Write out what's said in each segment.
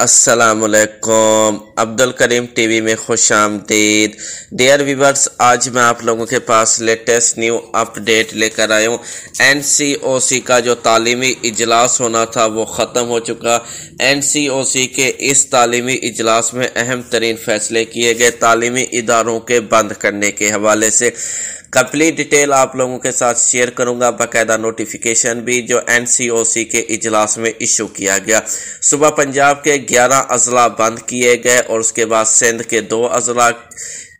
असलकम अब्दुल करीम टीवी में खुश आमदीद डियर वीवर्स आज मैं आप लोगों के पास लेटेस्ट न्यू अपडेट लेकर आया हूँ एन सी ओ सी का जो तालीमी इजलास होना था वो ख़त्म हो चुका एन सी ओ सी के इस तालीमी इजलास में अहम तरीन फैसले किए गए तालीमी इदारों के बंद करने के हवाले से कंप्लीट डिटेल आप लोगों के साथ शेयर करूंगा बाकायदा नोटिफिकेशन भी जो एनसीओसी के इजलास में इशू किया गया सुबह पंजाब के ग्यारह अजला बंद किए गए और उसके बाद सिंध के दो अजला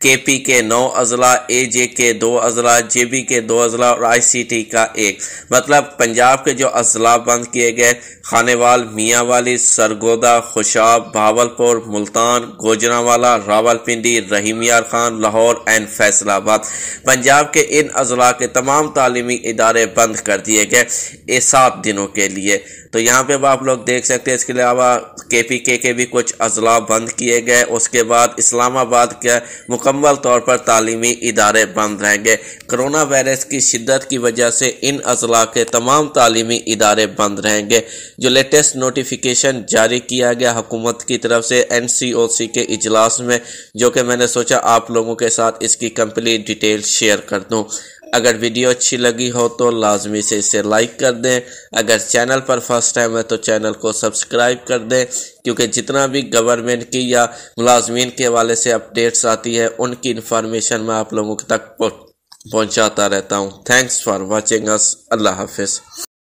के पी के नौ अजला ए जे के दो अजला जे बी के दो अजला और आई सी टी का एक मतलब पंजाब के जो अजला बंद किए गए खानेवाल मियाँ वाली सरगोदा खुशाब भावलपुर मुल्तान गोजरावाला रावलपिंडी रहीम यार खान लाहौर एंड फैसलाबाद पंजाब के इन अजला के तमाम तालीमी इदारे बंद कर दिए गए सात दिनों के लिए तो यहाँ पे आप लोग देख सकते हैं इसके अलावा के पी के के भी कुछ अजला बंद किए गए उसके बाद इस्लामाबाद के मुकर मुकम्मल तौर पर तालीमी इदारे बंद रहेंगे करोना वायरस की शिद्दत की वजह से इन अजला के तमाम तालीमी इदारे बंद रहेंगे जो लेटेस्ट नोटिफिकेशन जारी किया गया हुकूमत की तरफ से एन सी ओ सी के इजलास में जो कि मैंने सोचा आप लोगों के साथ इसकी कंप्लीट डिटेल शेयर कर दूँ अगर वीडियो अच्छी लगी हो तो लाजमी से इसे लाइक कर दें अगर चैनल पर फर्स्ट टाइम है तो चैनल को सब्सक्राइब कर दें क्योंकि जितना भी गवर्नमेंट की या मुलाजमीन के हवाले से अपडेट्स आती है उनकी इन्फॉर्मेशन मैं आप लोगों तक पहुँचाता रहता हूँ थैंक्स फॉर वॉचिंग अस अल्लाह हाफिज़